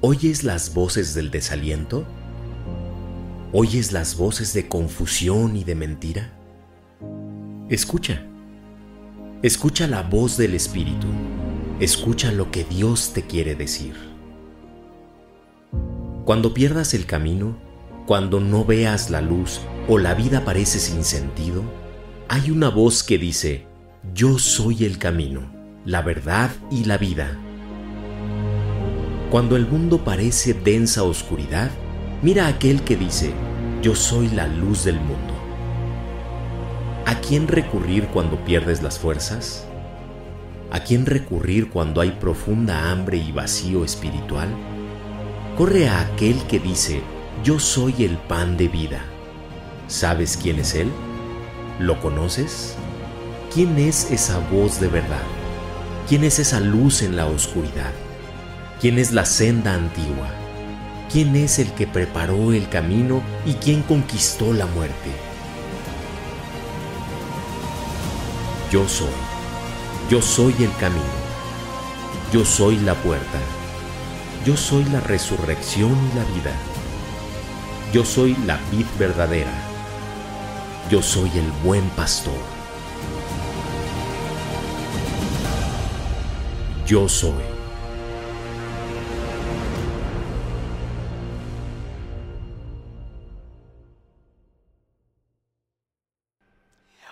¿Oyes las voces del desaliento? ¿Oyes las voces de confusión y de mentira? Escucha. Escucha la voz del Espíritu. Escucha lo que Dios te quiere decir. Cuando pierdas el camino, cuando no veas la luz o la vida parece sin sentido, hay una voz que dice, yo soy el camino, la verdad y la vida cuando el mundo parece densa oscuridad, mira a aquel que dice, yo soy la luz del mundo. ¿A quién recurrir cuando pierdes las fuerzas? ¿A quién recurrir cuando hay profunda hambre y vacío espiritual? Corre a aquel que dice, yo soy el pan de vida. ¿Sabes quién es Él? ¿Lo conoces? ¿Quién es esa voz de verdad? ¿Quién es esa luz en la oscuridad? quién es la senda antigua, quién es el que preparó el camino y quién conquistó la muerte. Yo soy, yo soy el camino, yo soy la puerta, yo soy la resurrección y la vida, yo soy la vid verdadera, yo soy el buen pastor. Yo soy.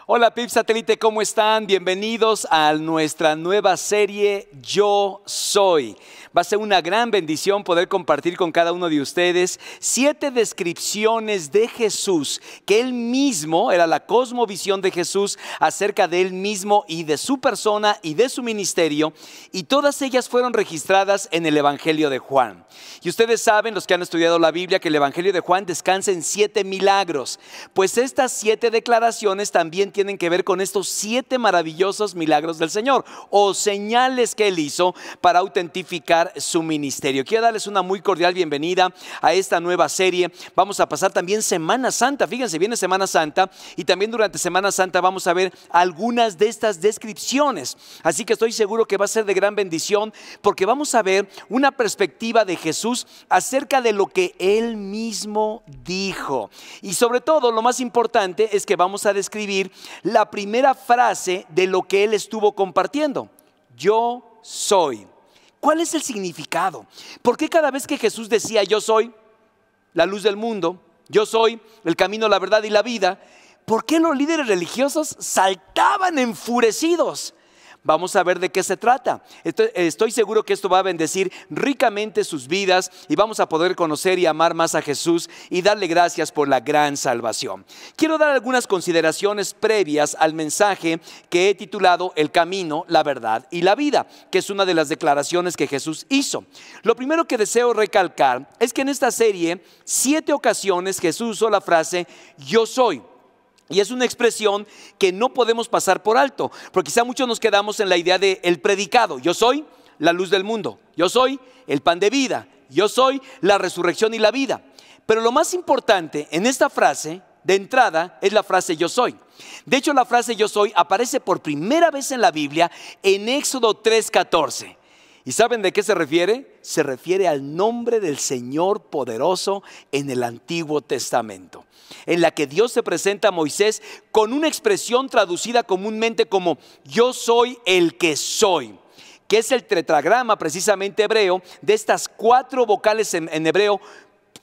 Hola Pip Satélite, ¿cómo están? Bienvenidos a nuestra nueva serie Yo Soy. Va a ser una gran bendición poder compartir con cada uno de ustedes siete descripciones de Jesús, que él mismo era la cosmovisión de Jesús acerca de él mismo y de su persona y de su ministerio, y todas ellas fueron registradas en el Evangelio de Juan. Y ustedes saben, los que han estudiado la Biblia, que el Evangelio de Juan descansa en siete milagros, pues estas siete declaraciones también tienen que ver con estos siete maravillosos milagros del Señor o señales que Él hizo para autentificar su ministerio. Quiero darles una muy cordial bienvenida a esta nueva serie. Vamos a pasar también Semana Santa. Fíjense, viene Semana Santa y también durante Semana Santa vamos a ver algunas de estas descripciones. Así que estoy seguro que va a ser de gran bendición porque vamos a ver una perspectiva de Jesús acerca de lo que Él mismo dijo. Y sobre todo, lo más importante es que vamos a describir la primera frase de lo que él estuvo compartiendo. Yo soy. ¿Cuál es el significado? ¿Por qué cada vez que Jesús decía yo soy la luz del mundo, yo soy el camino, la verdad y la vida, por qué los líderes religiosos saltaban enfurecidos? Vamos a ver de qué se trata. Estoy, seguro que esto va a bendecir ricamente sus vidas y vamos a poder conocer y amar más a Jesús y darle gracias por la gran salvación. Quiero dar algunas consideraciones previas al mensaje que he titulado El camino, la verdad y la vida, que es una de las declaraciones que Jesús hizo. Lo primero que deseo recalcar es que en esta serie, siete ocasiones Jesús usó la frase yo soy. Y es una expresión que no podemos pasar por alto, porque quizá muchos nos quedamos en la idea del el predicado. Yo soy la luz del mundo, yo soy el pan de vida, yo soy la resurrección y la vida. Pero lo más importante en esta frase de entrada es la frase yo soy. De hecho, la frase yo soy aparece por primera vez en la Biblia en Éxodo 3:14. ¿Y saben de qué se refiere? Se refiere al nombre del Señor poderoso en el Antiguo Testamento, en la que Dios se presenta a Moisés con una expresión traducida comúnmente como yo soy el que soy que es el tetragrama precisamente hebreo de estas cuatro vocales en, hebreo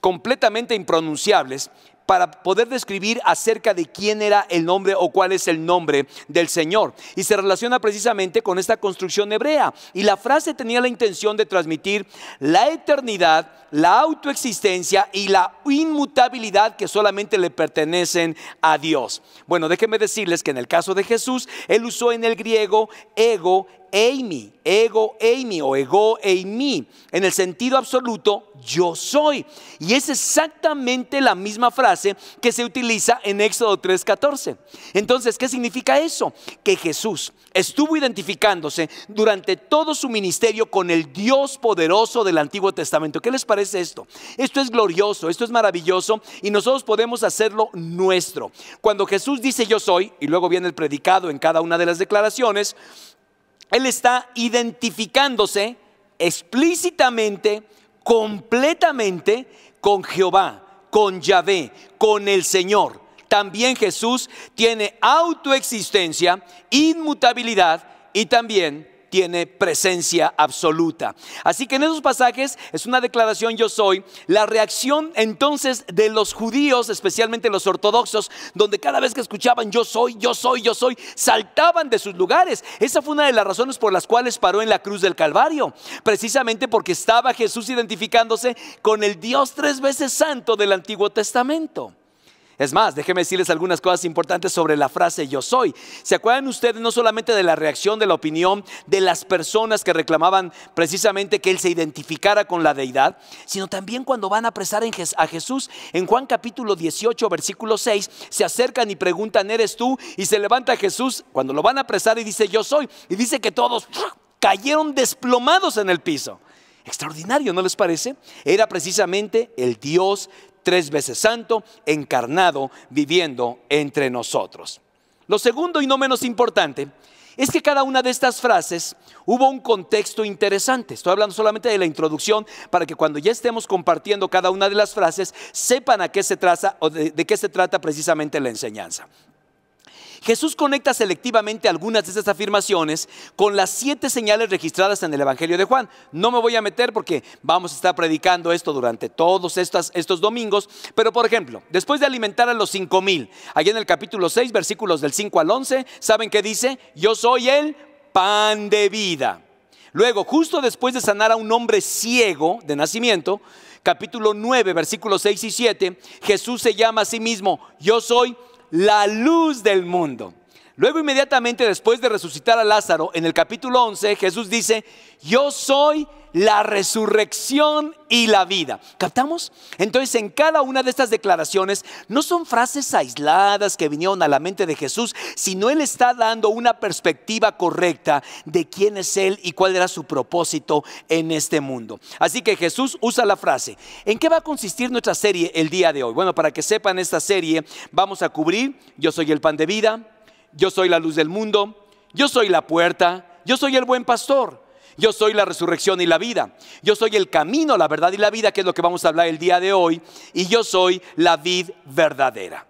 completamente impronunciables, para poder describir acerca de quién era el nombre o cuál es el nombre del Señor. Y se relaciona precisamente con esta construcción hebrea. Y la frase tenía la intención de transmitir la eternidad, la autoexistencia y la inmutabilidad que solamente le pertenecen a Dios. Bueno, déjenme decirles que en el caso de Jesús, él usó en el griego ego eimi, ego eimi o ego eimi, en el sentido absoluto, yo soy. Y es exactamente la misma frase que se utiliza en Éxodo 3:14. Entonces, ¿qué significa eso? Que Jesús estuvo identificándose durante todo su ministerio con el Dios poderoso del Antiguo Testamento. ¿Qué les parece esto? Esto es glorioso, esto es maravilloso y nosotros podemos hacerlo nuestro. Cuando Jesús dice yo soy, y luego viene el predicado en cada una de las declaraciones, él está identificándose explícitamente, completamente con Jehová, con Yahvé, con el Señor. También Jesús tiene autoexistencia, inmutabilidad y también tiene presencia absoluta. Así que en esos pasajes es una declaración yo soy. La reacción entonces de los judíos, especialmente los ortodoxos, donde cada vez que escuchaban yo soy, yo soy, yo soy, saltaban de sus lugares. Esa fue una de las razones por las cuales paró en la cruz del Calvario, precisamente porque estaba Jesús identificándose con el Dios tres veces santo del Antiguo Testamento. Es más, déjenme decirles algunas cosas importantes sobre la frase yo soy. ¿Se acuerdan ustedes no solamente de la reacción, de la opinión de las personas que reclamaban precisamente que él se identificara con la deidad, sino también cuando van a apresar a Jesús en Juan capítulo 18, versículo 6, se acercan y preguntan, ¿eres tú? Y se levanta Jesús cuando lo van a apresar y dice yo soy. Y dice que todos cayeron desplomados en el piso. Extraordinario, ¿no les parece? Era precisamente el Dios tres veces santo, encarnado, viviendo entre nosotros. Lo segundo y no menos importante es que cada una de estas frases hubo un contexto interesante. Estoy hablando solamente de la introducción para que cuando ya estemos compartiendo cada una de las frases sepan a qué se trata o de, de qué se trata precisamente la enseñanza. Jesús conecta selectivamente algunas de estas afirmaciones con las siete señales registradas en el Evangelio de Juan. No me voy a meter porque vamos a estar predicando esto durante todos estos, estos domingos, pero por ejemplo, después de alimentar a los cinco mil, allá en el capítulo 6, versículos del 5 al 11, ¿saben qué dice? Yo soy el pan de vida. Luego, justo después de sanar a un hombre ciego de nacimiento, capítulo 9, versículos 6 y 7, Jesús se llama a sí mismo, yo soy la luz del mundo. Luego inmediatamente después de resucitar a Lázaro, en el capítulo 11, Jesús dice, yo soy la resurrección y la vida. ¿Captamos? Entonces en cada una de estas declaraciones no son frases aisladas que vinieron a la mente de Jesús, sino Él está dando una perspectiva correcta de quién es Él y cuál era su propósito en este mundo. Así que Jesús usa la frase. ¿En qué va a consistir nuestra serie el día de hoy? Bueno, para que sepan esta serie, vamos a cubrir, yo soy el pan de vida yo soy la luz del mundo, yo soy la puerta, yo soy el buen pastor, yo soy la resurrección y la vida, yo soy el camino, la verdad y la vida, que es lo que vamos a hablar el día de hoy, y yo soy la vid verdadera.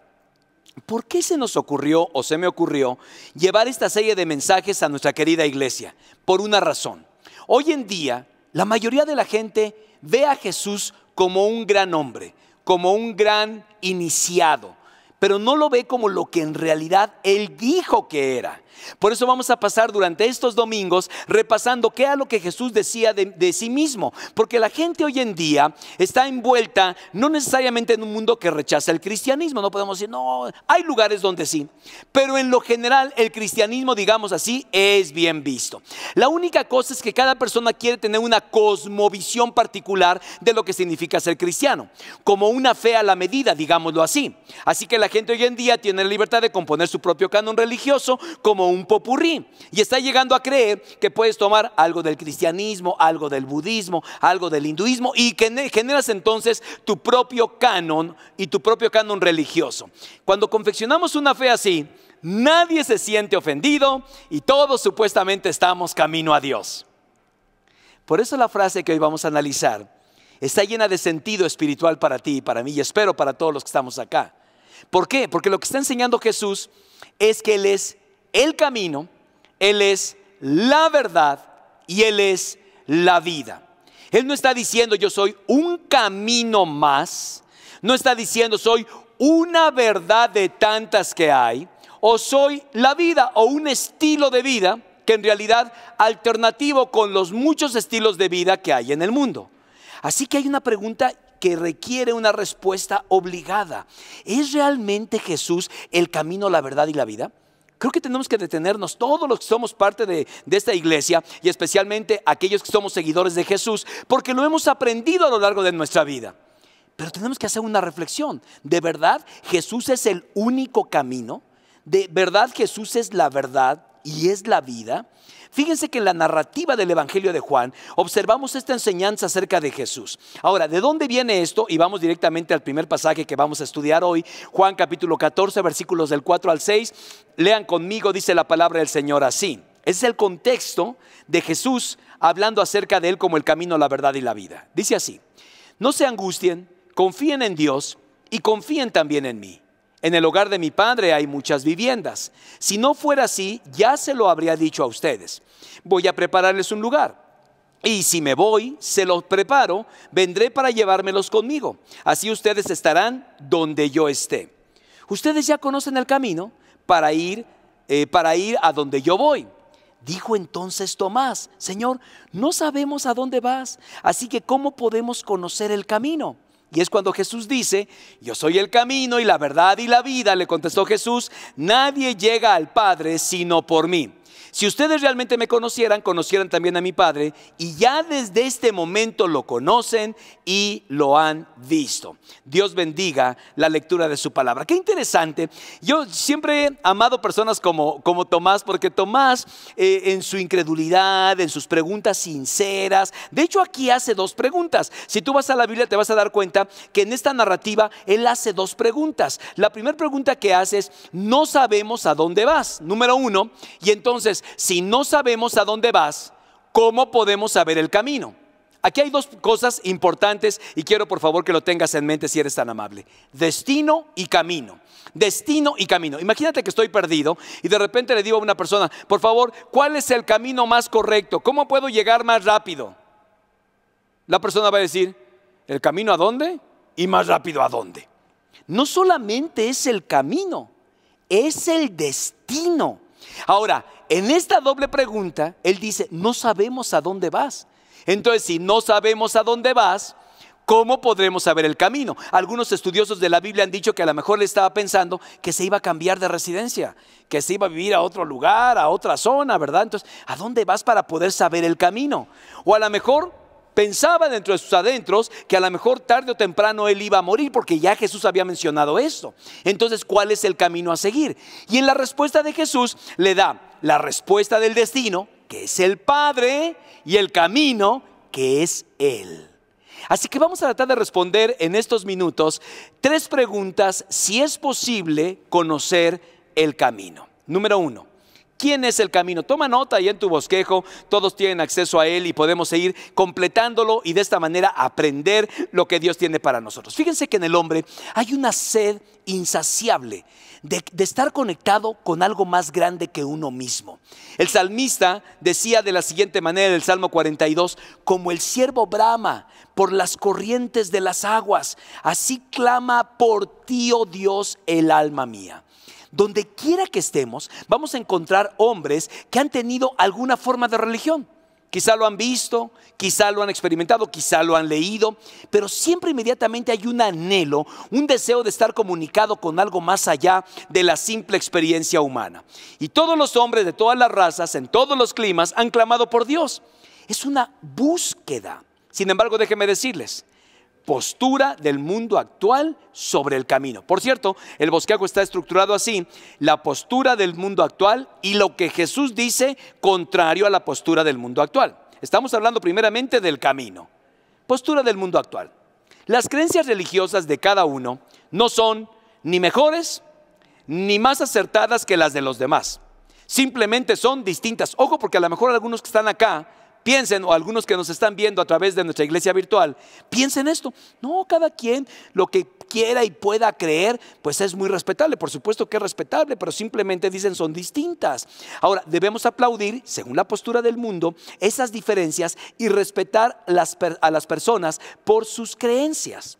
¿Por qué se nos ocurrió o se me ocurrió llevar esta serie de mensajes a nuestra querida iglesia? Por una razón. Hoy en día, la mayoría de la gente ve a Jesús como un gran hombre, como un gran iniciado, pero no lo ve como lo que en realidad él dijo que era. Por eso vamos a pasar durante estos domingos repasando qué a lo que Jesús decía de, de, sí mismo, porque la gente hoy en día está envuelta no necesariamente en un mundo que rechaza el cristianismo, no podemos decir, no, hay lugares donde sí, pero en lo general el cristianismo, digamos así, es bien visto. La única cosa es que cada persona quiere tener una cosmovisión particular de lo que significa ser cristiano, como una fe a la medida, digámoslo así. Así que la gente hoy en día tiene la libertad de componer su propio canon religioso como un popurrí y está llegando a creer que puedes tomar algo del cristianismo, algo del budismo, algo del hinduismo y que generas entonces tu propio canon y tu propio canon religioso. Cuando confeccionamos una fe así, nadie se siente ofendido y todos supuestamente estamos camino a Dios. Por eso la frase que hoy vamos a analizar está llena de sentido espiritual para ti y para mí y espero para todos los que estamos acá. ¿Por qué? Porque lo que está enseñando Jesús es que Él es el camino, Él es la verdad y Él es la vida. Él no está diciendo yo soy un camino más, no está diciendo soy una verdad de tantas que hay, o soy la vida o un estilo de vida que en realidad alternativo con los muchos estilos de vida que hay en el mundo. Así que hay una pregunta que requiere una respuesta obligada. ¿Es realmente Jesús el camino, la verdad y la vida? Creo que tenemos que detenernos todos los que somos parte de, esta iglesia y especialmente aquellos que somos seguidores de Jesús, porque lo hemos aprendido a lo largo de nuestra vida. Pero tenemos que hacer una reflexión. ¿De verdad Jesús es el único camino? ¿De verdad Jesús es la verdad? y es la vida? Fíjense que en la narrativa del Evangelio de Juan observamos esta enseñanza acerca de Jesús. Ahora, ¿de dónde viene esto? Y vamos directamente al primer pasaje que vamos a estudiar hoy, Juan capítulo 14, versículos del 4 al 6. Lean conmigo, dice la palabra del Señor así. Ese es el contexto de Jesús hablando acerca de Él como el camino, la verdad y la vida. Dice así, no se angustien, confíen en Dios y confíen también en mí en el hogar de mi padre hay muchas viviendas. Si no fuera así, ya se lo habría dicho a ustedes. Voy a prepararles un lugar. Y si me voy, se los preparo, vendré para llevármelos conmigo. Así ustedes estarán donde yo esté. Ustedes ya conocen el camino para ir, eh, para ir a donde yo voy. Dijo entonces Tomás, Señor, no sabemos a dónde vas, así que ¿cómo podemos conocer el camino? Y es cuando Jesús dice, yo soy el camino y la verdad y la vida, le contestó Jesús, nadie llega al Padre sino por mí. Si ustedes realmente me conocieran, conocieran también a mi Padre, y ya desde este momento lo conocen y lo han visto. Dios bendiga la lectura de su palabra. Qué interesante. Yo siempre he amado personas como, como Tomás, porque Tomás, eh, en su incredulidad, en sus preguntas sinceras, de hecho aquí hace dos preguntas. Si tú vas a la Biblia te vas a dar cuenta que en esta narrativa él hace dos preguntas. La primera pregunta que hace es, no sabemos a dónde vas, número uno, y entonces entonces, si no sabemos a dónde vas, ¿cómo podemos saber el camino? Aquí hay dos cosas importantes y quiero por favor que lo tengas en mente si eres tan amable. Destino y camino. Destino y camino. Imagínate que estoy perdido y de repente le digo a una persona, por favor, ¿cuál es el camino más correcto? ¿Cómo puedo llegar más rápido? La persona va a decir, ¿el camino a dónde? Y más rápido a dónde. No solamente es el camino, es el destino. Ahora, en esta doble pregunta, él dice, no sabemos a dónde vas. Entonces, si no sabemos a dónde vas, ¿cómo podremos saber el camino? Algunos estudiosos de la Biblia han dicho que a lo mejor le estaba pensando que se iba a cambiar de residencia, que se iba a vivir a otro lugar, a otra zona, ¿verdad? Entonces, ¿a dónde vas para poder saber el camino? O a lo mejor Pensaba dentro de sus adentros que a lo mejor tarde o temprano él iba a morir, porque ya Jesús había mencionado esto. Entonces, ¿cuál es el camino a seguir? Y en la respuesta de Jesús le da la respuesta del destino, que es el Padre, y el camino, que es Él. Así que vamos a tratar de responder en estos minutos tres preguntas si es posible conocer el camino. Número uno, ¿Quién es el camino? Toma nota ahí en tu bosquejo, todos tienen acceso a él y podemos seguir completándolo y de esta manera aprender lo que Dios tiene para nosotros. Fíjense que en el hombre hay una sed insaciable de, estar conectado con algo más grande que uno mismo. El salmista decía de la siguiente manera en el Salmo 42, como el siervo brama por las corrientes de las aguas, así clama por ti, oh Dios, el alma mía donde quiera que estemos, vamos a encontrar hombres que han tenido alguna forma de religión. Quizá lo han visto, quizá lo han experimentado, quizá lo han leído, pero siempre inmediatamente hay un anhelo, un deseo de estar comunicado con algo más allá de la simple experiencia humana. Y todos los hombres de todas las razas, en todos los climas, han clamado por Dios. Es una búsqueda. Sin embargo, déjenme decirles, postura del mundo actual sobre el camino. Por cierto, el bosquejo está estructurado así, la postura del mundo actual y lo que Jesús dice contrario a la postura del mundo actual. Estamos hablando primeramente del camino, postura del mundo actual. Las creencias religiosas de cada uno no son ni mejores ni más acertadas que las de los demás. Simplemente son distintas. Ojo porque a lo mejor algunos que están acá Piensen, o algunos que nos están viendo a través de nuestra iglesia virtual, piensen esto. No, cada quien lo que quiera y pueda creer, pues es muy respetable. Por supuesto que es respetable, pero simplemente dicen son distintas. Ahora, debemos aplaudir, según la postura del mundo, esas diferencias y respetar a las personas por sus creencias.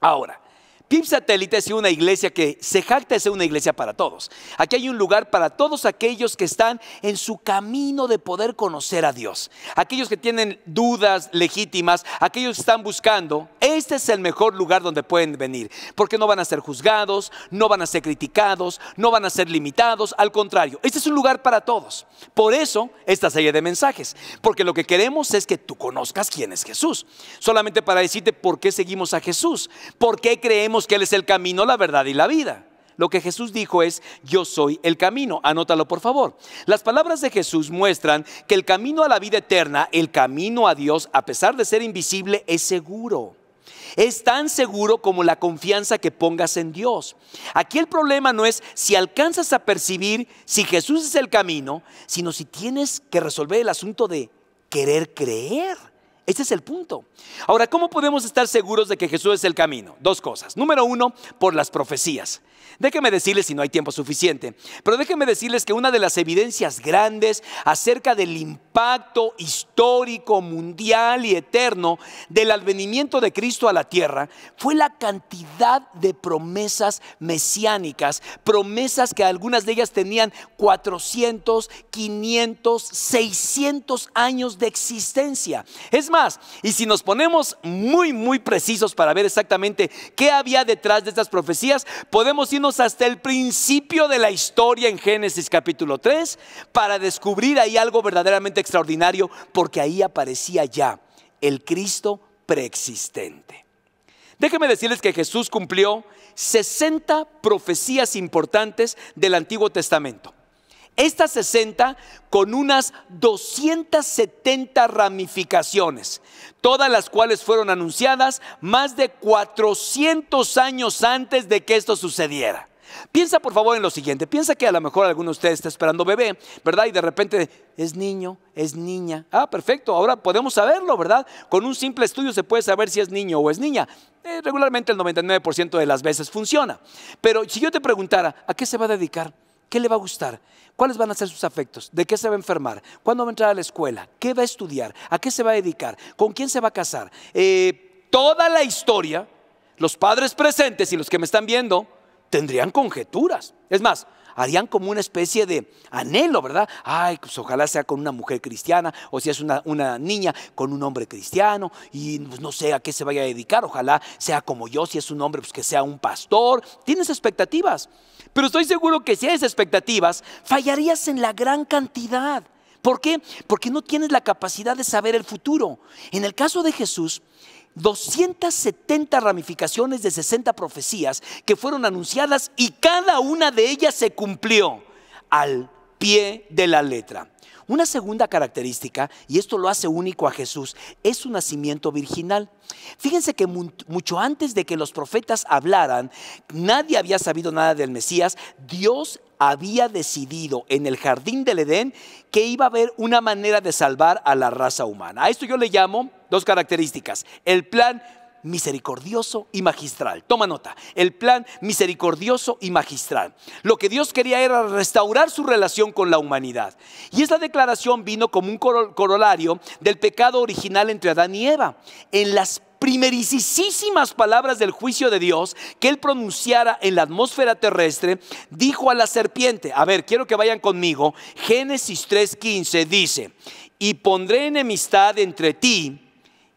Ahora, PIB satélite es una iglesia que se jacta de ser una iglesia para todos. Aquí hay un lugar para todos aquellos que están en su camino de poder conocer a Dios. Aquellos que tienen dudas legítimas, aquellos que están buscando, este es el mejor lugar donde pueden venir. Porque no van a ser juzgados, no van a ser criticados, no van a ser limitados. Al contrario, este es un lugar para todos. Por eso esta serie de mensajes. Porque lo que queremos es que tú conozcas quién es Jesús. Solamente para decirte por qué seguimos a Jesús. ¿Por qué creemos? que Él es el camino, la verdad y la vida. Lo que Jesús dijo es, yo soy el camino. Anótalo por favor. Las palabras de Jesús muestran que el camino a la vida eterna, el camino a Dios, a pesar de ser invisible, es seguro. Es tan seguro como la confianza que pongas en Dios. Aquí el problema no es si alcanzas a percibir si Jesús es el camino, sino si tienes que resolver el asunto de querer creer. Ese es el punto. Ahora, ¿cómo podemos estar seguros de que Jesús es el camino? Dos cosas. Número uno, por las profecías. Déjenme decirles, si no hay tiempo suficiente, pero déjenme decirles que una de las evidencias grandes acerca del impacto histórico, mundial y eterno del advenimiento de Cristo a la tierra fue la cantidad de promesas mesiánicas, promesas que algunas de ellas tenían 400, 500, 600 años de existencia. Es más, y si nos ponemos muy, muy precisos para ver exactamente qué había detrás de estas profecías, podemos irnos hasta el principio de la historia en Génesis capítulo 3 para descubrir ahí algo verdaderamente extraordinario porque ahí aparecía ya el Cristo preexistente. Déjenme decirles que Jesús cumplió 60 profecías importantes del Antiguo Testamento. Estas 60 con unas 270 ramificaciones, todas las cuales fueron anunciadas más de 400 años antes de que esto sucediera. Piensa por favor en lo siguiente, piensa que a lo mejor alguno de ustedes está esperando bebé, ¿verdad? Y de repente es niño, es niña. Ah, perfecto, ahora podemos saberlo, ¿verdad? Con un simple estudio se puede saber si es niño o es niña. Eh, regularmente el 99% de las veces funciona. Pero si yo te preguntara, ¿a qué se va a dedicar? ¿Qué le va a gustar? ¿Cuáles van a ser sus afectos? ¿De qué se va a enfermar? ¿Cuándo va a entrar a la escuela? ¿Qué va a estudiar? ¿A qué se va a dedicar? ¿Con quién se va a casar? Eh, toda la historia, los padres presentes y los que me están viendo, tendrían conjeturas. Es más, harían como una especie de anhelo, ¿verdad? Ay, pues ojalá sea con una mujer cristiana, o si es una, niña, con un hombre cristiano, y pues, no sé a qué se vaya a dedicar, ojalá sea como yo, si es un hombre, pues que sea un pastor. Tienes expectativas, pero estoy seguro que si tienes expectativas, fallarías en la gran cantidad. ¿Por qué? Porque no tienes la capacidad de saber el futuro. En el caso de Jesús, 270 ramificaciones de 60 profecías que fueron anunciadas y cada una de ellas se cumplió al pie de la letra. Una segunda característica, y esto lo hace único a Jesús, es su nacimiento virginal. Fíjense que mucho antes de que los profetas hablaran, nadie había sabido nada del Mesías. Dios había decidido en el jardín del Edén que iba a haber una manera de salvar a la raza humana. A esto yo le llamo dos características. El plan misericordioso y magistral. Toma nota, el plan misericordioso y magistral. Lo que Dios quería era restaurar su relación con la humanidad. Y esta declaración vino como un corolario del pecado original entre Adán y Eva. En las primericísimas palabras del juicio de Dios que él pronunciara en la atmósfera terrestre, dijo a la serpiente, a ver, quiero que vayan conmigo, Génesis 3.15 dice, y pondré enemistad entre ti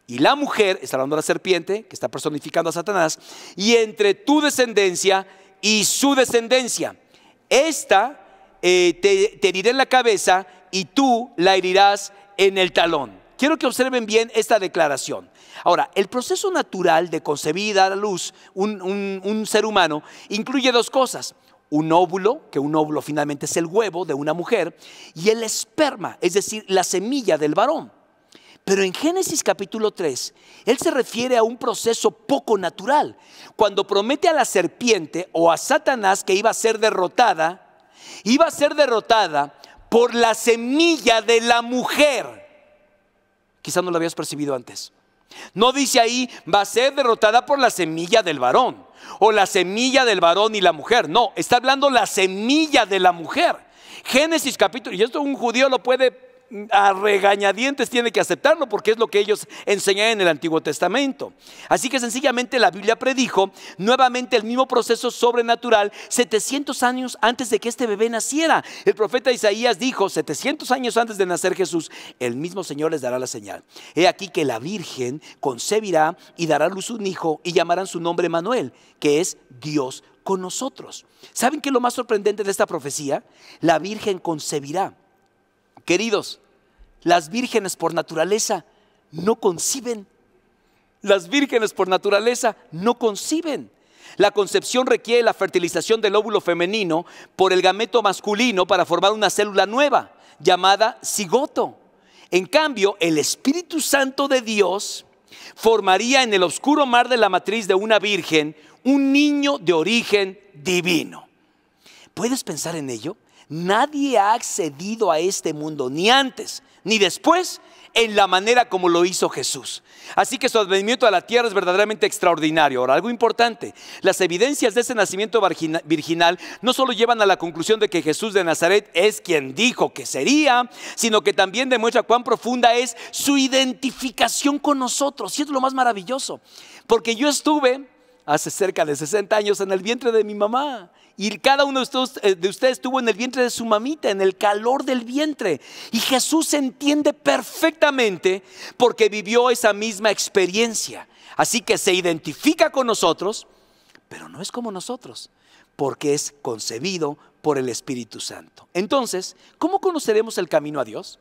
y la mujer, está hablando de la serpiente, que está personificando a Satanás, y entre tu descendencia y su descendencia. Esta eh, te, te en la cabeza y tú la herirás en el talón. Quiero que observen bien esta declaración. Ahora, el proceso natural de concebir a la luz un, un ser humano incluye dos cosas un óvulo, que un óvulo finalmente es el huevo de una mujer, y el esperma, es decir, la semilla del varón. Pero en Génesis capítulo 3, él se refiere a un proceso poco natural. Cuando promete a la serpiente o a Satanás que iba a ser derrotada, iba a ser derrotada por la semilla de la mujer. Quizás no lo habías percibido antes. No dice ahí, va a ser derrotada por la semilla del varón, o la semilla del varón y la mujer. No, está hablando la semilla de la mujer. Génesis capítulo, y esto un judío lo puede a regañadientes tiene que aceptarlo porque es lo que ellos enseñan en el Antiguo Testamento. Así que sencillamente la Biblia predijo nuevamente el mismo proceso sobrenatural 700 años antes de que este bebé naciera. El profeta Isaías dijo, 700 años antes de nacer Jesús, el mismo Señor les dará la señal. He aquí que la Virgen concebirá y dará a luz un hijo y llamarán su nombre Manuel, que es Dios con nosotros. ¿Saben qué es lo más sorprendente de esta profecía? La Virgen concebirá. Queridos, las vírgenes por naturaleza no conciben. Las vírgenes por naturaleza no conciben. La concepción requiere la fertilización del óvulo femenino por el gameto masculino para formar una célula nueva llamada cigoto. En cambio, el Espíritu Santo de Dios formaría en el oscuro mar de la matriz de una virgen un niño de origen divino. ¿Puedes pensar en ello? Nadie ha accedido a este mundo, ni antes, ni después, en la manera como lo hizo Jesús. Así que su advenimiento a la tierra es verdaderamente extraordinario. Ahora, algo importante, las evidencias de ese nacimiento virginal no solo llevan a la conclusión de que Jesús de Nazaret es quien dijo que sería, sino que también demuestra cuán profunda es su identificación con nosotros. Y es lo más maravilloso, porque yo estuve hace cerca de 60 años en el vientre de mi mamá. Y cada uno eh, de ustedes, estuvo en el vientre de su mamita, en el calor del vientre. Y Jesús se entiende perfectamente porque vivió esa misma experiencia. Así que se identifica con nosotros, pero no es como nosotros, porque es concebido por el Espíritu Santo. Entonces, ¿cómo conoceremos el camino a Dios?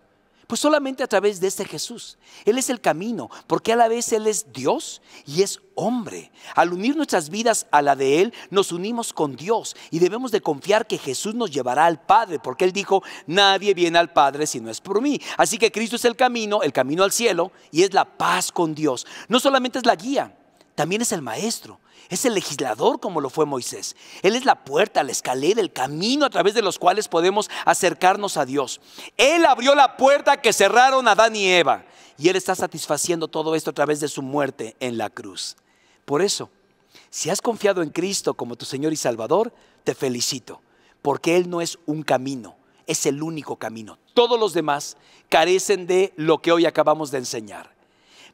Pues solamente a través de este Jesús. Él es el camino, porque a la vez Él es Dios y es hombre. Al unir nuestras vidas a la de Él, nos unimos con Dios y debemos de confiar que Jesús nos llevará al Padre, porque Él dijo, nadie viene al Padre si no es por mí. Así que Cristo es el camino, el camino al cielo y es la paz con Dios. No solamente es la guía, también es el maestro, es el legislador como lo fue Moisés. Él es la puerta, la escalera, el camino a través de los cuales podemos acercarnos a Dios. Él abrió la puerta que cerraron Adán y Eva. Y Él está satisfaciendo todo esto a través de su muerte en la cruz. Por eso, si has confiado en Cristo como tu Señor y Salvador, te felicito, porque Él no es un camino, es el único camino. Todos los demás carecen de lo que hoy acabamos de enseñar.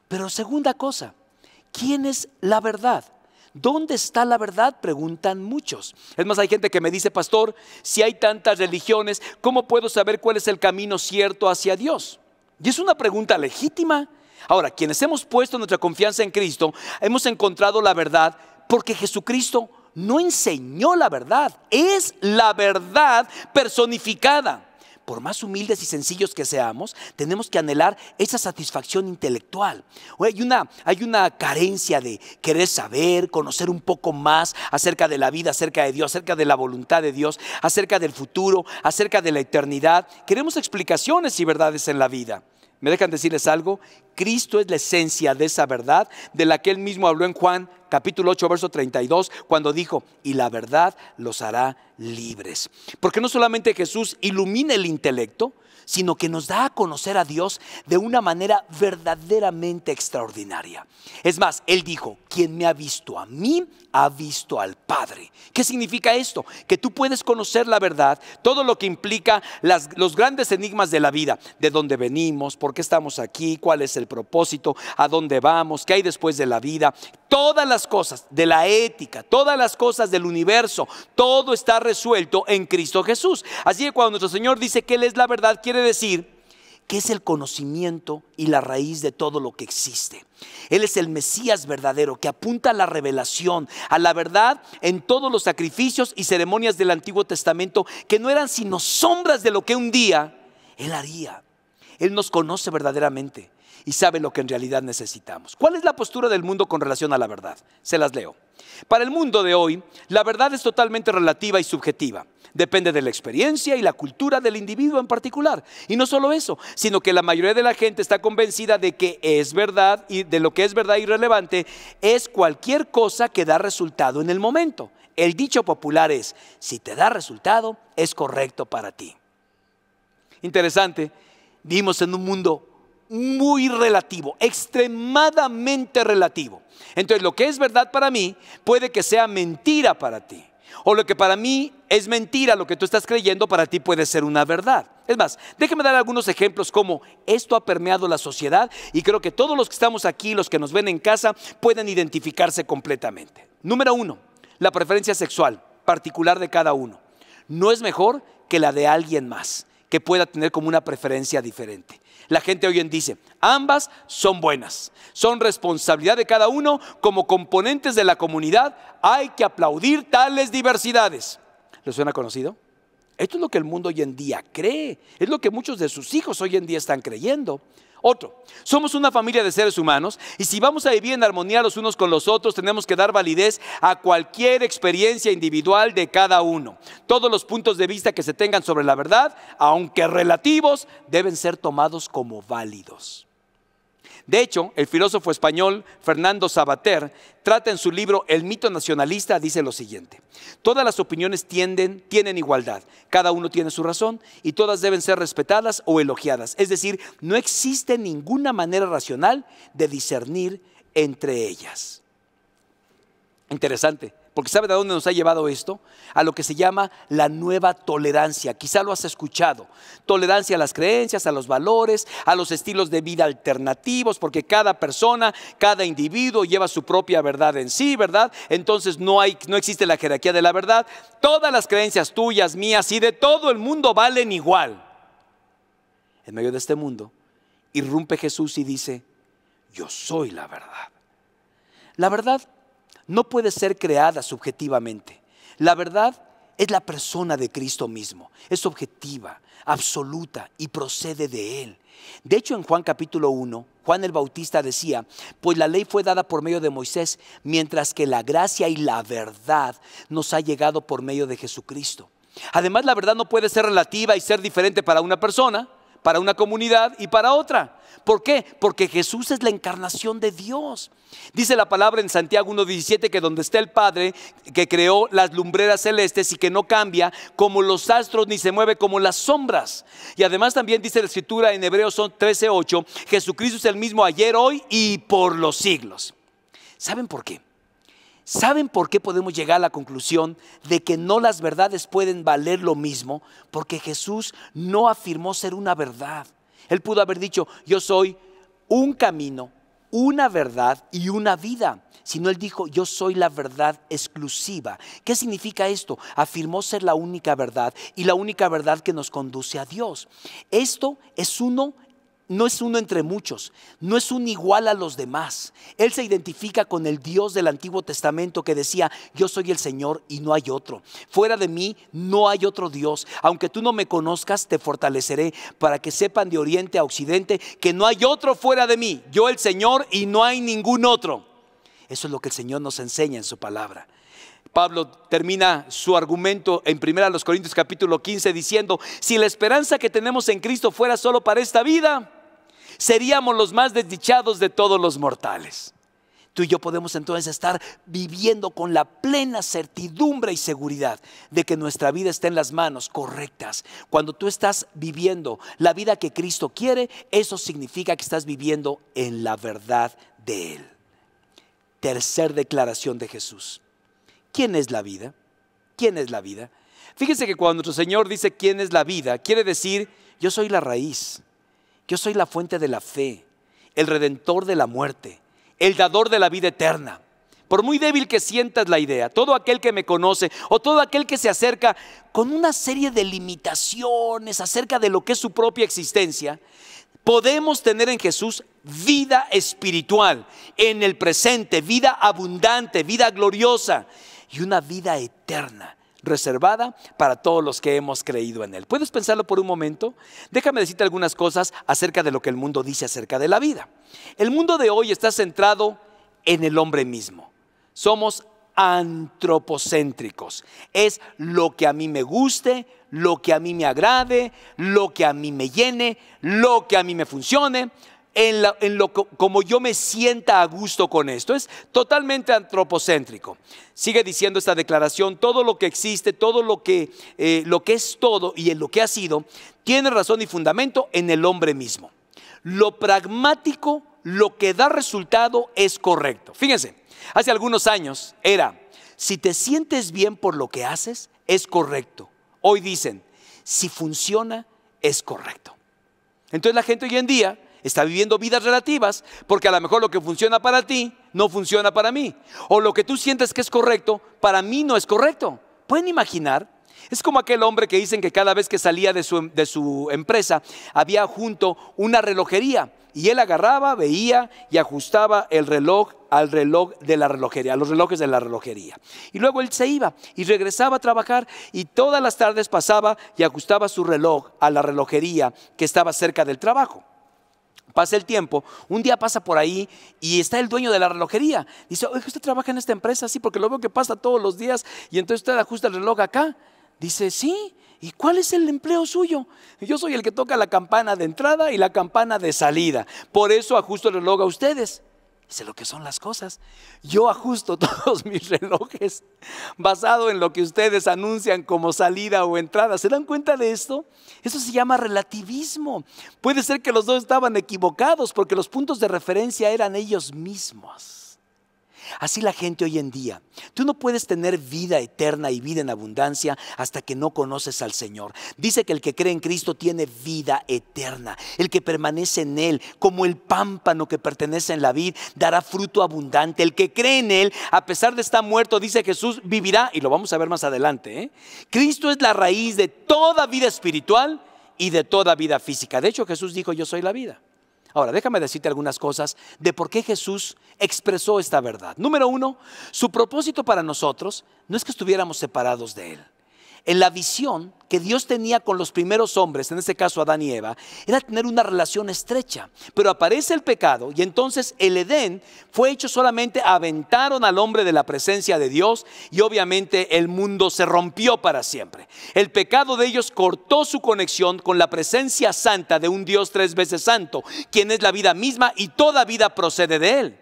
Pero segunda cosa, ¿Quién es la verdad? ¿Dónde está la verdad? Preguntan muchos. Es más, hay gente que me dice, pastor, si hay tantas religiones, ¿cómo puedo saber cuál es el camino cierto hacia Dios? Y es una pregunta legítima. Ahora, quienes hemos puesto nuestra confianza en Cristo, hemos encontrado la verdad porque Jesucristo no enseñó la verdad, es la verdad personificada por más humildes y sencillos que seamos, tenemos que anhelar esa satisfacción intelectual. Hay una, hay una carencia de querer saber, conocer un poco más acerca de la vida, acerca de Dios, acerca de la voluntad de Dios, acerca del futuro, acerca de la eternidad. Queremos explicaciones y verdades en la vida. ¿Me dejan decirles algo? Cristo es la esencia de esa verdad de la que él mismo habló en Juan capítulo 8, verso 32, cuando dijo, y la verdad los hará libres. Porque no solamente Jesús ilumina el intelecto, sino que nos da a conocer a Dios de una manera verdaderamente extraordinaria. Es más, Él dijo, quien me ha visto a mí, ha visto al Padre. ¿Qué significa esto? Que tú puedes conocer la verdad, todo lo que implica las, los grandes enigmas de la vida, de dónde venimos, por qué estamos aquí, cuál es el propósito, a dónde vamos, qué hay después de la vida, todas las cosas de la ética, todas las cosas del universo, todo está resuelto en Cristo Jesús. Así que cuando nuestro Señor dice que Él es la verdad, quiere decir que es el conocimiento y la raíz de todo lo que existe. Él es el Mesías verdadero que apunta a la revelación, a la verdad en todos los sacrificios y ceremonias del Antiguo Testamento, que no eran sino sombras de lo que un día Él haría. Él nos conoce verdaderamente y saben lo que en realidad necesitamos. ¿Cuál es la postura del mundo con relación a la verdad? Se las leo. Para el mundo de hoy, la verdad es totalmente relativa y subjetiva. Depende de la experiencia y la cultura del individuo en particular. Y no solo eso, sino que la mayoría de la gente está convencida de que es verdad y de lo que es verdad y relevante es cualquier cosa que da resultado en el momento. El dicho popular es, si te da resultado, es correcto para ti. Interesante, vivimos en un mundo muy relativo, extremadamente relativo. Entonces lo que es verdad para mí puede que sea mentira para ti. O lo que para mí es mentira, lo que tú estás creyendo, para ti puede ser una verdad. Es más, déjeme dar algunos ejemplos como esto ha permeado la sociedad y creo que todos los que estamos aquí, los que nos ven en casa, pueden identificarse completamente. Número uno, la preferencia sexual particular de cada uno. No es mejor que la de alguien más que pueda tener como una preferencia diferente. La gente hoy en dice, ambas son buenas, son responsabilidad de cada uno como componentes de la comunidad, hay que aplaudir tales diversidades. ¿Les suena conocido? Esto es lo que el mundo hoy en día cree, es lo que muchos de sus hijos hoy en día están creyendo. Otro, somos una familia de seres humanos y si vamos a vivir en armonía los unos con los otros, tenemos que dar validez a cualquier experiencia individual de cada uno. Todos los puntos de vista que se tengan sobre la verdad, aunque relativos, deben ser tomados como válidos. De hecho, el filósofo español Fernando Sabater trata en su libro El mito nacionalista, dice lo siguiente, todas las opiniones tienen igualdad, cada uno tiene su razón y todas deben ser respetadas o elogiadas. Es decir, no existe ninguna manera racional de discernir entre ellas. Interesante. Porque ¿sabe de dónde nos ha llevado esto? A lo que se llama la nueva tolerancia. Quizá lo has escuchado. Tolerancia a las creencias, a los valores, a los estilos de vida alternativos, porque cada persona, cada individuo lleva su propia verdad en sí, ¿verdad? Entonces no, hay, no existe la jerarquía de la verdad. Todas las creencias tuyas, mías y de todo el mundo valen igual. En medio de este mundo, irrumpe Jesús y dice, yo soy la verdad. La verdad no puede ser creada subjetivamente. La verdad es la persona de Cristo mismo. Es objetiva, absoluta y procede de Él. De hecho, en Juan capítulo 1, Juan el Bautista decía, pues la ley fue dada por medio de Moisés, mientras que la gracia y la verdad nos ha llegado por medio de Jesucristo. Además, la verdad no puede ser relativa y ser diferente para una persona, para una comunidad y para otra. ¿Por qué? Porque Jesús es la encarnación de Dios. Dice la palabra en Santiago 1.17 que donde está el Padre, que creó las lumbreras celestes y que no cambia como los astros ni se mueve como las sombras. Y además también dice la escritura en Hebreos 13.8, Jesucristo es el mismo ayer, hoy y por los siglos. ¿Saben por qué? ¿Saben por qué podemos llegar a la conclusión de que no las verdades pueden valer lo mismo? Porque Jesús no afirmó ser una verdad. Él pudo haber dicho, yo soy un camino, una verdad y una vida. Sino él dijo, yo soy la verdad exclusiva. ¿Qué significa esto? Afirmó ser la única verdad y la única verdad que nos conduce a Dios. Esto es uno no es uno entre muchos, no es un igual a los demás. Él se identifica con el Dios del Antiguo Testamento que decía, yo soy el Señor y no hay otro. Fuera de mí no hay otro Dios. Aunque tú no me conozcas, te fortaleceré para que sepan de oriente a occidente que no hay otro fuera de mí. Yo el Señor y no hay ningún otro. Eso es lo que el Señor nos enseña en su palabra. Pablo termina su argumento en 1 Corintios capítulo 15 diciendo, si la esperanza que tenemos en Cristo fuera solo para esta vida, seríamos los más desdichados de todos los mortales. Tú y yo podemos entonces estar viviendo con la plena certidumbre y seguridad de que nuestra vida está en las manos correctas. Cuando tú estás viviendo la vida que Cristo quiere, eso significa que estás viviendo en la verdad de Él. Tercer declaración de Jesús. ¿Quién es la vida? ¿Quién es la vida? Fíjense que cuando nuestro Señor dice quién es la vida, quiere decir yo soy la raíz, yo soy la fuente de la fe, el redentor de la muerte, el dador de la vida eterna. Por muy débil que sientas la idea, todo aquel que me conoce o todo aquel que se acerca con una serie de limitaciones acerca de lo que es su propia existencia, podemos tener en Jesús vida espiritual, en el presente, vida abundante, vida gloriosa y una vida eterna reservada para todos los que hemos creído en Él. ¿Puedes pensarlo por un momento? Déjame decirte algunas cosas acerca de lo que el mundo dice acerca de la vida. El mundo de hoy está centrado en el hombre mismo. Somos antropocéntricos. Es lo que a mí me guste, lo que a mí me agrade, lo que a mí me llene, lo que a mí me funcione, en, lo, como yo me sienta a gusto con esto. Es totalmente antropocéntrico. Sigue diciendo esta declaración, todo lo que existe, todo lo que, eh, lo que es todo y en lo que ha sido, tiene razón y fundamento en el hombre mismo. Lo pragmático, lo que da resultado es correcto. Fíjense, hace algunos años era, si te sientes bien por lo que haces, es correcto. Hoy dicen, si funciona, es correcto. Entonces la gente hoy en día está viviendo vidas relativas, porque a lo mejor lo que funciona para ti no funciona para mí. O lo que tú sientes que es correcto, para mí no es correcto. ¿Pueden imaginar? Es como aquel hombre que dicen que cada vez que salía de su, em, de su empresa había junto una relojería y él agarraba, veía y ajustaba el reloj al reloj de la relojería, a los relojes de la relojería. Y luego él se iba y regresaba a trabajar y todas las tardes pasaba y ajustaba su reloj a la relojería que estaba cerca del trabajo. Pasa el tiempo, un día pasa por ahí y está el dueño de la relojería. Dice, oye, ¿usted trabaja en esta empresa? Sí, porque lo veo que pasa todos los días y entonces usted ajusta el reloj acá. Dice, sí, ¿y cuál es el empleo suyo? Yo soy el que toca la campana de entrada y la campana de salida. Por eso ajusto el reloj a ustedes. Dice lo que son las cosas. Yo ajusto todos mis relojes basado en lo que ustedes anuncian como salida o entrada. ¿Se dan cuenta de esto? Eso se llama relativismo. Puede ser que los dos estaban equivocados porque los puntos de referencia eran ellos mismos. Así la gente hoy en día. Tú no puedes tener vida eterna y vida en abundancia hasta que no conoces al Señor. Dice que el que cree en Cristo tiene vida eterna. El que permanece en Él, como el pámpano que pertenece en la vid, dará fruto abundante. El que cree en Él, a pesar de estar muerto, dice Jesús, vivirá. Y lo vamos a ver más adelante. ¿eh? Cristo es la raíz de toda vida espiritual y de toda vida física. De hecho, Jesús dijo, yo soy la vida. Ahora, déjame decirte algunas cosas de por qué Jesús expresó esta verdad. Número uno, su propósito para nosotros no es que estuviéramos separados de Él en la visión que Dios tenía con los primeros hombres, en este caso Adán y Eva, era tener una relación estrecha. Pero aparece el pecado y entonces el Edén fue hecho solamente, aventaron al hombre de la presencia de Dios y obviamente el mundo se rompió para siempre. El pecado de ellos cortó su conexión con la presencia santa de un Dios tres veces santo, quien es la vida misma y toda vida procede de él.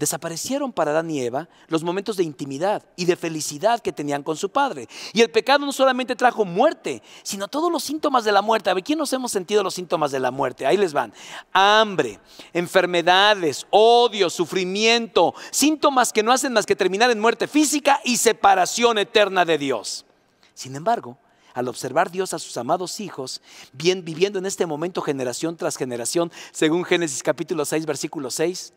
Desaparecieron para Adán y Eva los momentos de intimidad y de felicidad que tenían con su padre. Y el pecado no solamente trajo muerte, sino todos los síntomas de la muerte. A ver, ¿quién nos hemos sentido los síntomas de la muerte? Ahí les van. Hambre, enfermedades, odio, sufrimiento, síntomas que no hacen más que terminar en muerte física y separación eterna de Dios. Sin embargo, al observar Dios a sus amados hijos, bien viviendo en este momento generación tras generación, según Génesis capítulo 6, versículo 6,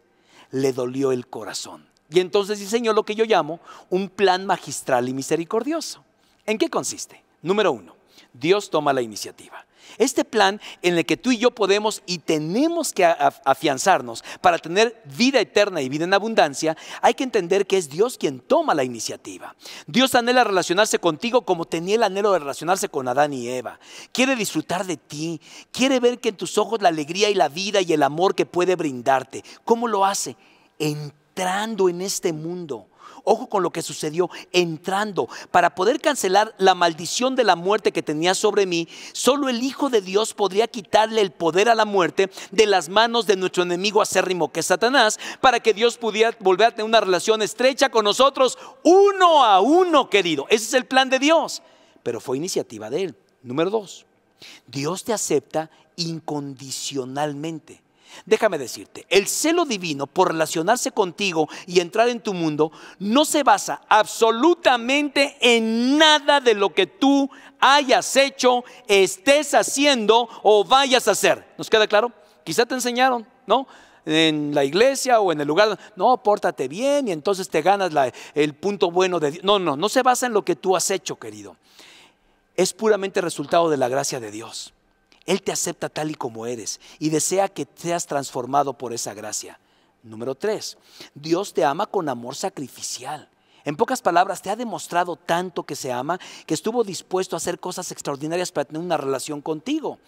le dolió el corazón. Y entonces diseñó lo que yo llamo un plan magistral y misericordioso. ¿En qué consiste? Número uno, Dios toma la iniciativa. Este plan en el que tú y yo podemos y tenemos que afianzarnos para tener vida eterna y vida en abundancia, hay que entender que es Dios quien toma la iniciativa. Dios anhela relacionarse contigo como tenía el anhelo de relacionarse con Adán y Eva. Quiere disfrutar de ti, quiere ver que en tus ojos la alegría y la vida y el amor que puede brindarte. ¿Cómo lo hace? Entrando en este mundo Ojo con lo que sucedió entrando. Para poder cancelar la maldición de la muerte que tenía sobre mí, solo el Hijo de Dios podría quitarle el poder a la muerte de las manos de nuestro enemigo acérrimo que es Satanás, para que Dios pudiera volver a tener una relación estrecha con nosotros uno a uno, querido. Ese es el plan de Dios. Pero fue iniciativa de él. Número dos, Dios te acepta incondicionalmente. Déjame decirte, el celo divino por relacionarse contigo y entrar en tu mundo no se basa absolutamente en nada de lo que tú hayas hecho, estés haciendo o vayas a hacer. ¿Nos queda claro? Quizá te enseñaron, ¿no? En la iglesia o en el lugar, no, pórtate bien y entonces te ganas el punto bueno de Dios. No, no, no se basa en lo que tú has hecho, querido. Es puramente resultado de la gracia de Dios. Él te acepta tal y como eres y desea que seas transformado por esa gracia. Número tres, Dios te ama con amor sacrificial. En pocas palabras, te ha demostrado tanto que se ama que estuvo dispuesto a hacer cosas extraordinarias para tener una relación contigo.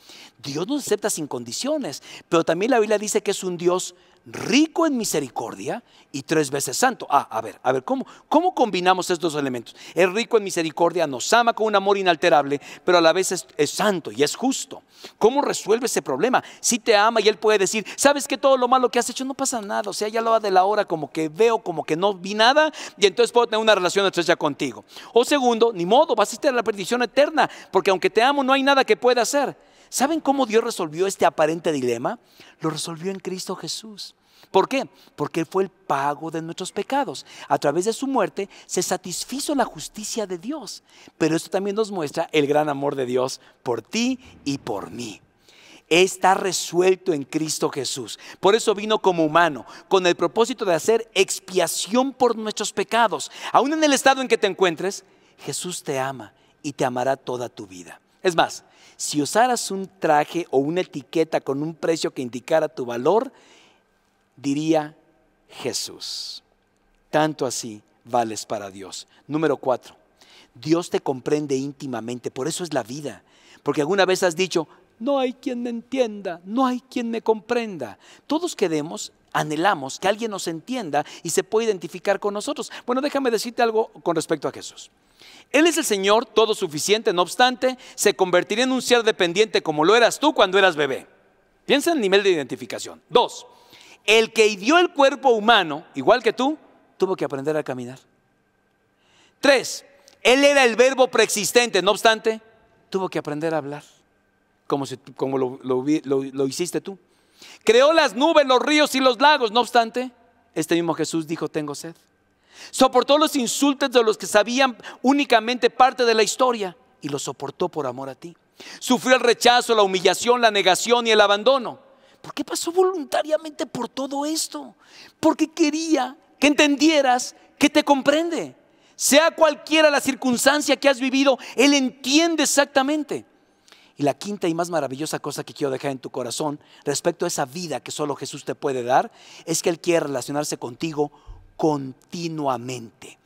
Dios nos acepta sin condiciones, pero también la Biblia dice que es un Dios rico en misericordia y tres veces santo. Ah, a ver, a ver, ¿cómo, ¿cómo combinamos estos elementos? Es rico en misericordia, nos ama con un amor inalterable, pero a la vez es, santo y es justo. ¿Cómo resuelve ese problema? Si te ama y él puede decir, sabes que todo lo malo que has hecho no pasa nada, o sea, ya lo va de la hora como que veo, como que no vi nada, y entonces puedo tener una relación estrecha contigo. O segundo, ni modo, vas a estar en la perdición eterna, porque aunque te amo no hay nada que pueda hacer. ¿Saben cómo Dios resolvió este aparente dilema? Lo resolvió en Cristo Jesús. ¿Por qué? Porque Él fue el pago de nuestros pecados. A través de su muerte se satisfizo la justicia de Dios. Pero esto también nos muestra el gran amor de Dios por ti y por mí está resuelto en Cristo Jesús. Por eso vino como humano, con el propósito de hacer expiación por nuestros pecados. Aún en el estado en que te encuentres, Jesús te ama y te amará toda tu vida. Es más, si usaras un traje o una etiqueta con un precio que indicara tu valor, diría Jesús. Tanto así vales para Dios. Número cuatro, Dios te comprende íntimamente, por eso es la vida. Porque alguna vez has dicho, no hay quien me entienda, no hay quien me comprenda. Todos queremos, anhelamos que alguien nos entienda y se pueda identificar con nosotros. Bueno, déjame decirte algo con respecto a Jesús. Él es el Señor todo suficiente, no obstante, se convertiría en un ser dependiente como lo eras tú cuando eras bebé. Piensa en el nivel de identificación. Dos, el que hirió el cuerpo humano, igual que tú, tuvo que aprender a caminar. Tres, él era el verbo preexistente, no obstante, tuvo que aprender a hablar, como, como lo hiciste tú. Creó las nubes, los ríos y los lagos, no obstante, este mismo Jesús dijo, tengo sed. Soportó los insultos de los que sabían únicamente parte de la historia y lo soportó por amor a ti. Sufrió el rechazo, la humillación, la negación y el abandono. ¿Por qué pasó voluntariamente por todo esto? Porque quería que entendieras que te comprende. Sea cualquiera la circunstancia que has vivido, Él entiende exactamente. Y la quinta y más maravillosa cosa que quiero dejar en tu corazón respecto a esa vida que solo Jesús te puede dar es que Él quiere relacionarse contigo continuamente.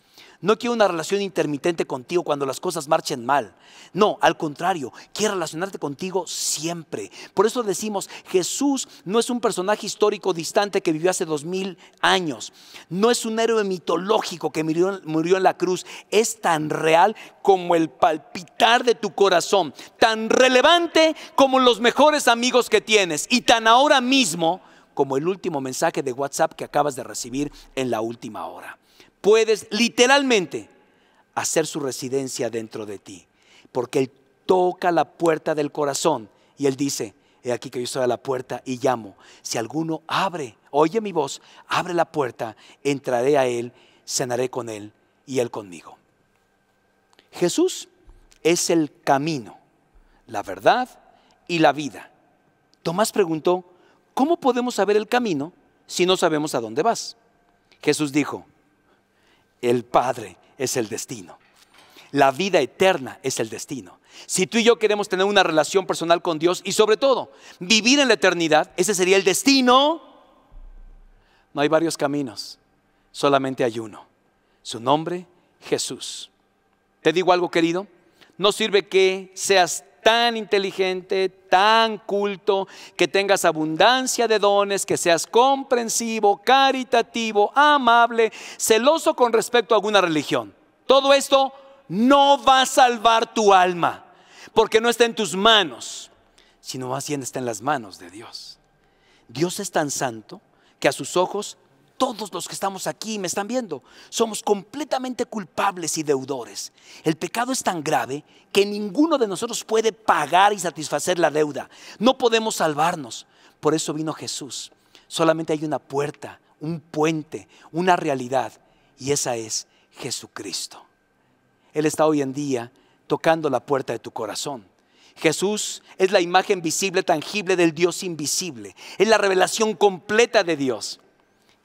No quiero una relación intermitente contigo cuando las cosas marchen mal. No, al contrario, quiero relacionarte contigo siempre. Por eso decimos, Jesús no es un personaje histórico distante que vivió hace dos mil años. No es un héroe mitológico que murió, murió en la cruz. Es tan real como el palpitar de tu corazón. Tan relevante como los mejores amigos que tienes. Y tan ahora mismo como el último mensaje de WhatsApp que acabas de recibir en la última hora. Puedes literalmente hacer su residencia dentro de ti, porque Él toca la puerta del corazón y Él dice, he aquí que yo estoy a la puerta y llamo. Si alguno abre, oye mi voz, abre la puerta, entraré a Él, cenaré con Él y Él conmigo. Jesús es el camino, la verdad y la vida. Tomás preguntó, ¿cómo podemos saber el camino si no sabemos a dónde vas? Jesús dijo, el Padre es el destino. La vida eterna es el destino. Si tú y yo queremos tener una relación personal con Dios y sobre todo vivir en la eternidad, ese sería el destino. No hay varios caminos, solamente hay uno. Su nombre, Jesús. Te digo algo, querido, no sirve que seas tan inteligente, tan culto, que tengas abundancia de dones, que seas comprensivo, caritativo, amable, celoso con respecto a alguna religión. Todo esto no va a salvar tu alma, porque no está en tus manos, sino más bien está en las manos de Dios. Dios es tan santo que a sus ojos todos los que estamos aquí y me están viendo, somos completamente culpables y deudores. El pecado es tan grave que ninguno de nosotros puede pagar y satisfacer la deuda. No podemos salvarnos. Por eso vino Jesús. Solamente hay una puerta, un puente, una realidad, y esa es Jesucristo. Él está hoy en día tocando la puerta de tu corazón. Jesús es la imagen visible, tangible del Dios invisible. Es la revelación completa de Dios.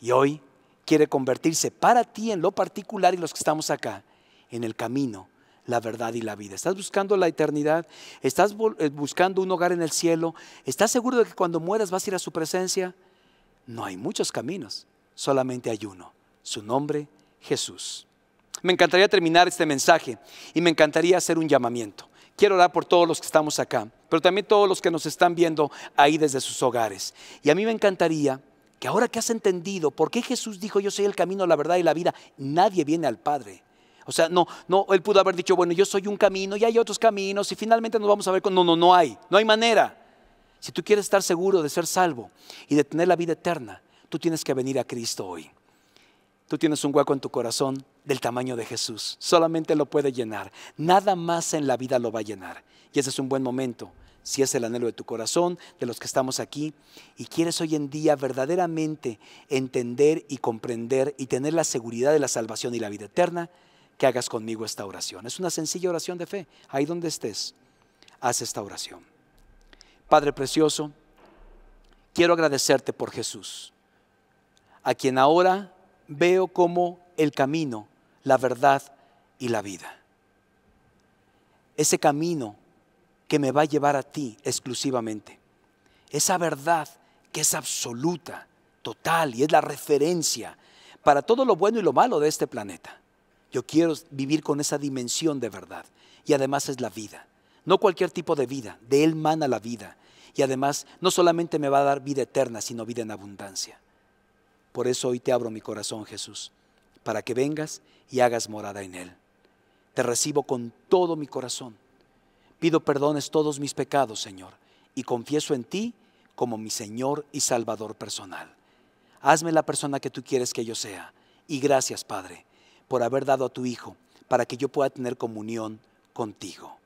Y hoy quiere convertirse para ti en lo particular y los que estamos acá, en el camino, la verdad y la vida. ¿Estás buscando la eternidad? ¿Estás eh, buscando un hogar en el cielo? ¿Estás seguro de que cuando mueras vas a ir a su presencia? No hay muchos caminos, solamente hay uno. Su nombre, Jesús. Me encantaría terminar este mensaje y me encantaría hacer un llamamiento. Quiero orar por todos los que estamos acá, pero también todos los que nos están viendo ahí desde sus hogares. Y a mí me encantaría que ahora que has entendido por qué Jesús dijo, yo soy el camino, la verdad y la vida, nadie viene al Padre. O sea, no, no, él pudo haber dicho, bueno, yo soy un camino y hay otros caminos y finalmente nos vamos a ver con... No, no, no hay, no hay manera. Si tú quieres estar seguro de ser salvo y de tener la vida eterna, tú tienes que venir a Cristo hoy. Tú tienes un hueco en tu corazón del tamaño de Jesús. Solamente lo puede llenar. Nada más en la vida lo va a llenar. Y ese es un buen momento si es el anhelo de tu corazón, de los que estamos aquí, y quieres hoy en día verdaderamente entender y comprender y tener la seguridad de la salvación y la vida eterna, que hagas conmigo esta oración. Es una sencilla oración de fe. Ahí donde estés, haz esta oración. Padre Precioso, quiero agradecerte por Jesús, a quien ahora veo como el camino, la verdad y la vida. Ese camino que me va a llevar a ti exclusivamente. Esa verdad que es absoluta, total y es la referencia para todo lo bueno y lo malo de este planeta. Yo quiero vivir con esa dimensión de verdad y además es la vida. No cualquier tipo de vida, de Él mana la vida y además no solamente me va a dar vida eterna, sino vida en abundancia. Por eso hoy te abro mi corazón, Jesús, para que vengas y hagas morada en Él. Te recibo con todo mi corazón Pido perdones todos mis pecados, Señor, y confieso en ti como mi Señor y Salvador personal. Hazme la persona que tú quieres que yo sea. Y gracias, Padre, por haber dado a tu Hijo para que yo pueda tener comunión contigo.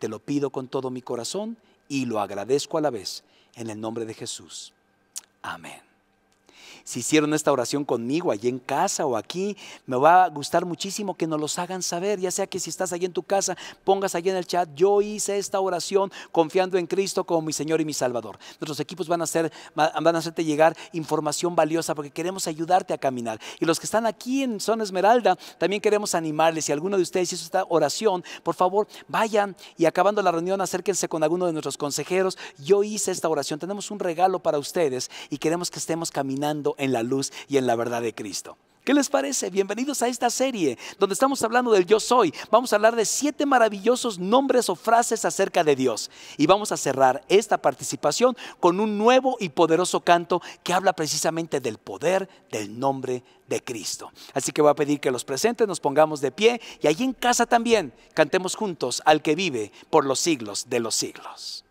Te lo pido con todo mi corazón y lo agradezco a la vez, en el nombre de Jesús. Amén si hicieron esta oración conmigo allí en casa o aquí, me va a gustar muchísimo que nos los hagan saber, ya sea que si estás allí en tu casa, pongas allí en el chat, yo hice esta oración confiando en Cristo como mi Señor y mi Salvador. Nuestros equipos van a, hacer, van a hacerte llegar información valiosa porque queremos ayudarte a caminar. Y los que están aquí en Zona Esmeralda, también queremos animarles. Si alguno de ustedes hizo esta oración, por favor, vayan y acabando la reunión, acérquense con alguno de nuestros consejeros. Yo hice esta oración, tenemos un regalo para ustedes y queremos que estemos caminando en la luz y en la verdad de Cristo. ¿Qué les parece? Bienvenidos a esta serie donde estamos hablando del yo soy. Vamos a hablar de siete maravillosos nombres o frases acerca de Dios. Y vamos a cerrar esta participación con un nuevo y poderoso canto que habla precisamente del poder del nombre de Cristo. Así que voy a pedir que los presentes nos pongamos de pie y allí en casa también cantemos juntos al que vive por los siglos de los siglos.